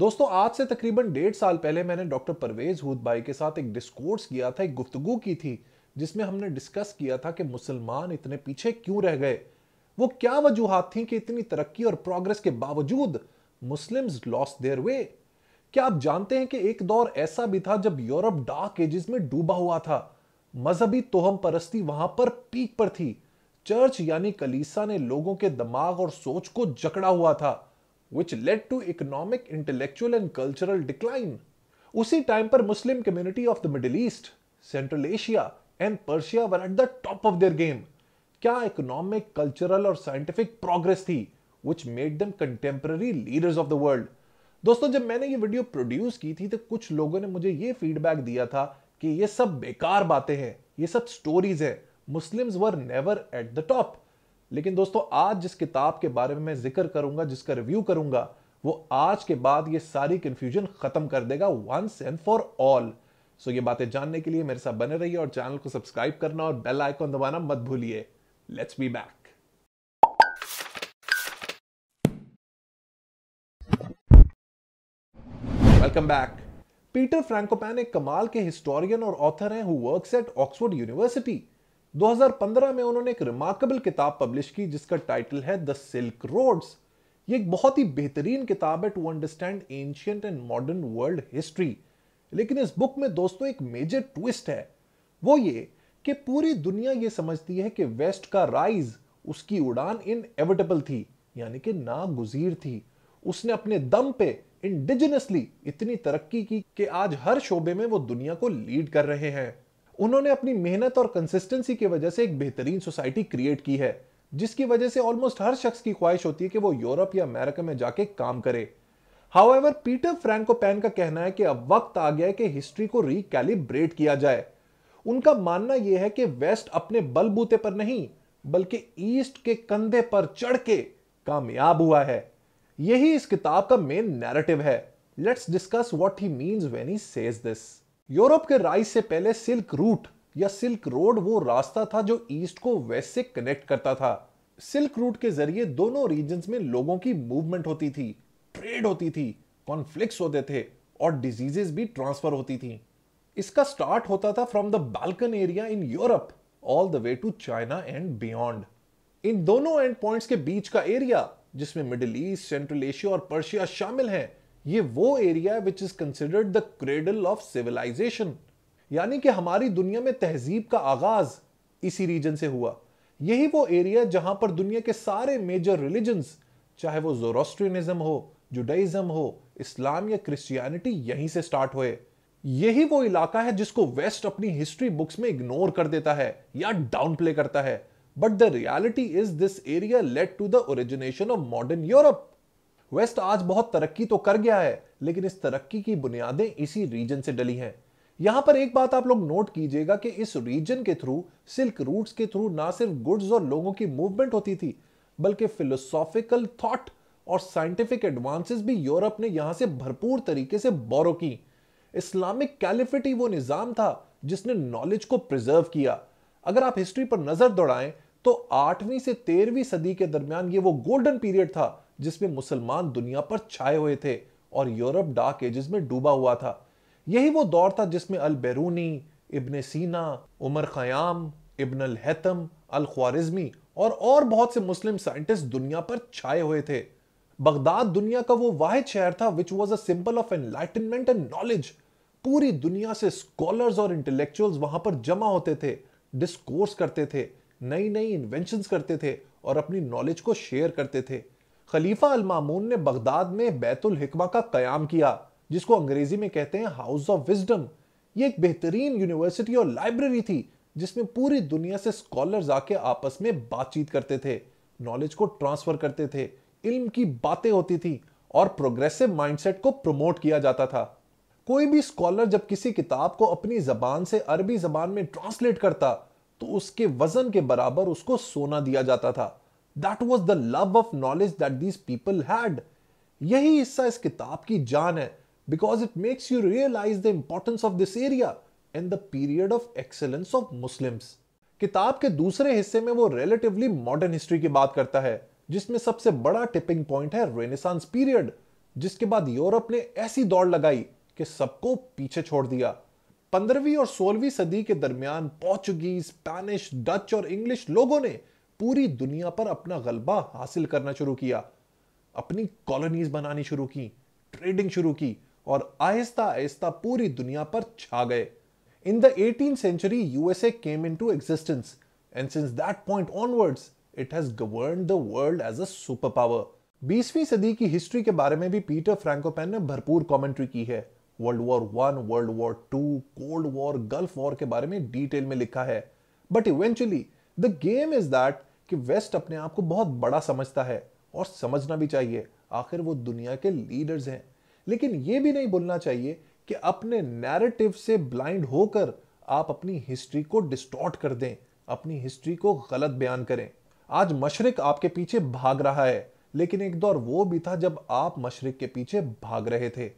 दोस्तों आज से तकरीबन डेढ़ साल पहले मैंने डॉक्टर परवेज भाई के साथ एक डिस्कोर्स किया था एक गुफ्तगु की थी जिसमें हमने डिस्कस किया था कि मुसलमान इतने पीछे क्यों रह गए वो क्या वजूहत थी कि इतनी तरक्की और प्रोग्रेस के बावजूद मुस्लिम्स लॉस देयर वे क्या आप जानते हैं कि एक दौर ऐसा भी था जब यूरोप डार्क एजेस में डूबा हुआ था मजहबी तोहम परस्ती वहां पर पीक पर थी चर्च यानी कलीसा ने लोगों के दिमाग और सोच को जकड़ा हुआ था which led to economic intellectual and cultural decline उसी टाइम पर Muslim community of the Middle East Central Asia and Persia were at the top of their game क्या इकोनॉमिक कल्चरल और साइंटिफिक प्रोग्रेस थी which made them contemporary leaders of the world दोस्तों जब मैंने ये video produce की थी तो कुछ लोगों ने मुझे ये फीडबैक दिया था कि ये सब बेकार बातें हैं ये सब स्टोरीज हैं Muslims were never at the top लेकिन दोस्तों आज जिस किताब के बारे में मैं जिक्र करूंगा जिसका रिव्यू करूंगा वो आज के बाद ये सारी कंफ्यूजन खत्म कर देगा once and for all so ये बातें जानने के लिए मेरे साथ बने रहिए और चैनल को सब्सक्राइब करना और बेल आइकॉन दबाना मत भूलिए let's be back welcome back Peter Frankopan एक कमाल के हिस्टोरियन और ऑथर हैं who works at Oxford University 2015 में उन्होंने एक रिमार्केबल किताब पब्लिश की जिसका टाइटल है द सिल्क रोड्स ये एक बहुत ही बेहतरीन किताब है to understand ancient and modern world history लेकिन इस बुक में दोस्तों एक मेजर ट्विस्ट है वो ये कि पूरी दुनिया ये समझती है कि वेस्ट का राइज उसकी उड़ान इनएविटेबल थी यानी कि नागुजीर थी उसने अपने दम पे इंडिजिनसली इतनी तरक्की की कि आज हर शोबे में वो दुनिया को लीड कर रहे हैं उन्होंने अपनी मेहनत और कंसिस्टेंसी की वजह से एक बेहतरीन सोसाइटी क्रिएट की है जिसकी वजह से ऑलमोस्ट हर शख्स की ख्वाहिश होती है कि वो यूरोप या अमेरिका में जाके काम करे हाउएवर पीटर फ्रैंको पैन का कहना है कि अब वक्त आ गया है कि हिस्ट्री को रिकैलिब्रेट किया जाए उनका मानना यह है कि वेस्ट अपने बलबूते पर नहीं बल्कि ईस्ट के कंधे पर चढ़ के कामयाब हुआ है यही इस किताब का मेन नैरेटिव है let's discuss what he means when he says this Europe के राइज से पहले सिल्क रूट या सिल्क रोड वो रास्ता था जो ईस्ट को वेस्ट से कनेक्ट करता था सिल्क रूट के जरिए दोनों रीजन में लोगों की मूवमेंट होती थी ट्रेड होती थी कॉन्फ्लिक्स होते थे और डिजीजेस भी ट्रांसफर होती थी इसका स्टार्ट होता था from the Balkan area in Europe all the way to China and beyond इन दोनों एंड पॉइंट्स के बीच का एरिया जिसमें मिडिल ईस्ट सेंट्रल एशिया और पर्शिया शामिल हैं ये वो एरिया है which is considered the cradle of civilisation यानी कि हमारी दुनिया में तहजीब का आगाज इसी रीजन से हुआ यही वो एरिया जहां पर दुनिया के सारे मेजर रिलीजन्स चाहे वो जोरोस्ट्रियनिज्म हो जुडाइज्म हो इस्लाम या क्रिश्चियनिटी यहीं से स्टार्ट हुए यही वो इलाका है जिसको वेस्ट अपनी हिस्ट्री बुक्स में इग्नोर कर देता है या डाउन प्ले करता है but the reality is this area led to the origination of modern Europe West आज बहुत तरक्की तो कर गया है लेकिन इस तरक्की की बुनियादें इसी रीजन से डली हैं यहां पर एक बात आप लोग नोट कीजिएगा कि इस रीजन के थ्रू सिल्क रूट्स के थ्रू ना सिर्फ गुड्स और लोगों की मूवमेंट होती थी बल्कि फिलोसॉफिकल थॉट और साइंटिफिक एडवांसेस भी यूरोप ने यहां से भरपूर तरीके से बोरो की इस्लामिक कैलिफिटी वो निज़ाम था जिसने नॉलेज को प्रिजर्व किया अगर आप हिस्ट्री पर नज़र दौड़ाएं तो आठवीं से तेरहवीं सदी के दरमियान ये वो गोल्डन पीरियड था जिसमें मुसलमान दुनिया पर छाए हुए थे और यूरोप डार्क एजेस में डूबा हुआ था यही वो दौर था जिसमें अल बैरूनी इबन सीना उमर खयाम इबन अल हैतम अल ख्वारिज्मी और और बहुत से मुस्लिम साइंटिस्ट दुनिया पर छाए हुए थे बगदाद दुनिया का वो वाहिद शहर था which was a symbol of enlightenment and knowledge पूरी दुनिया से स्कॉलर्स और इंटेलेक्चुअल्स वहां पर जमा होते थे डिस्कोर्स करते थे नई नई इन्वेंशन करते थे और अपनी नॉलेज को शेयर करते थे खलीफा अल मामून ने बगदाद में बैतुल हिकमा का कयाम किया जिसको अंग्रेजी में कहते हैं हाउस ऑफ विजडम ये एक बेहतरीन यूनिवर्सिटी और लाइब्रेरी थी जिसमें पूरी दुनिया से स्कॉलर्स आके आपस में बातचीत करते थे नॉलेज को ट्रांसफर करते थे इल्म की बातें होती थी और प्रोग्रेसिव माइंडसेट को प्रमोट किया जाता था कोई भी स्कॉलर जब किसी किताब को अपनी जबान से अरबी जबान में ट्रांसलेट करता तो उसके वजन के बराबर उसको सोना दिया जाता था that was the love of knowledge that these people had यही हिस्सा इस किताब की जान है because it makes you realise the importance of this area and the period of excellence of Muslims किताब के दूसरे हिस्से में वो रिलेटिवली मॉडर्न हिस्ट्री की बात करता है जिसमें सबसे बड़ा टिपिंग पॉइंट है रेनेसांस पीरियड जिसके बाद यूरोप ने ऐसी दौड़ लगाई कि सबको पीछे छोड़ दिया पंद्रहवीं और सोलहवीं सदी के दरमियान पोर्चुगीज स्पेनिश डच और इंग्लिश लोगों ने पूरी दुनिया पर अपना गलबा हासिल करना शुरू किया अपनी कॉलोनीज बनानी शुरू की ट्रेडिंग शुरू की और आहिस्ता आहिस्ता पूरी दुनिया पर छा गए in the eighteen century USA came into existence and since that point onwards it has govern the world as a super power बीसवीं सदी की हिस्ट्री के बारे में भी पीटर फ्रेंकोपेन ने भरपूर कॉमेंट्री की है world war one world war two cold war gulf war के बारे में डिटेल में लिखा है but eventually the game is that कि वेस्ट अपने आप को बहुत बड़ा समझता है और समझना भी चाहिए आखिर वो दुनिया के लीडर्स हैं लेकिन ये भी नहीं बोलना चाहिए कि अपने नैरेटिव से ब्लाइंड होकर आप अपनी हिस्ट्री को डिस्टॉर्ट कर दें अपनी हिस्ट्री को गलत बयान करें आज मशरक आपके पीछे भाग रहा है लेकिन एक दौर वो भी था जब आप मशरक के पीछे भाग रहे थे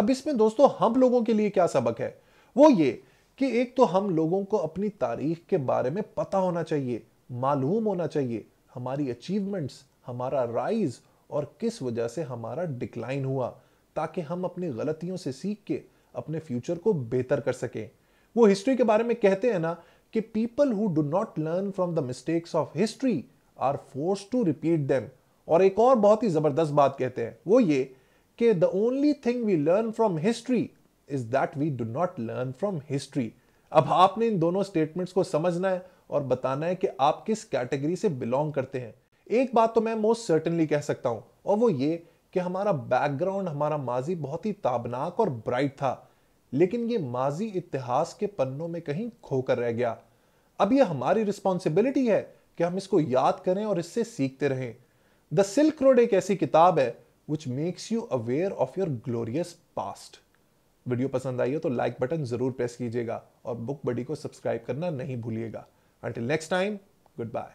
अब इसमें दोस्तों हम लोगों के लिए क्या सबक है वो ये कि एक तो हम लोगों को अपनी तारीख के बारे में पता होना चाहिए मालूम होना चाहिए हमारी अचीवमेंट्स हमारा राइज और किस वजह से हमारा डिक्लाइन हुआ ताकि हम अपनी गलतियों से सीख के अपने फ्यूचर को बेहतर कर सकें वो हिस्ट्री के बारे में कहते हैं ना कि people who do not learn from the mistakes of history are force to repeat them और एक और बहुत ही ज़बरदस्त बात कहते हैं वो ये कि the only thing we learn from history is that we do not learn from history अब आपने इन दोनों स्टेटमेंट्स को समझना है और बताना है कि आप किस कैटेगरी से बिलोंग करते हैं एक बात तो मैं मोस्ट सर्टनली कह सकता हूं और वो ये कि हमारा बैकग्राउंड हमारा माजी बहुत ही ताबनाक और ब्राइट था लेकिन ये माजी इतिहास के पन्नों में कहीं खोकर रह गया अब ये हमारी रिस्पॉन्सिबिलिटी है कि हम इसको याद करें और इससे सीखते रहें द सिल्क रोड एक ऐसी किताब है which makes you aware of your glorious past video पसंद आई हो तो लाइक बटन जरूर प्रेस कीजिएगा और बुक बडी को सब्सक्राइब करना नहीं भूलिएगा Until next time, goodbye.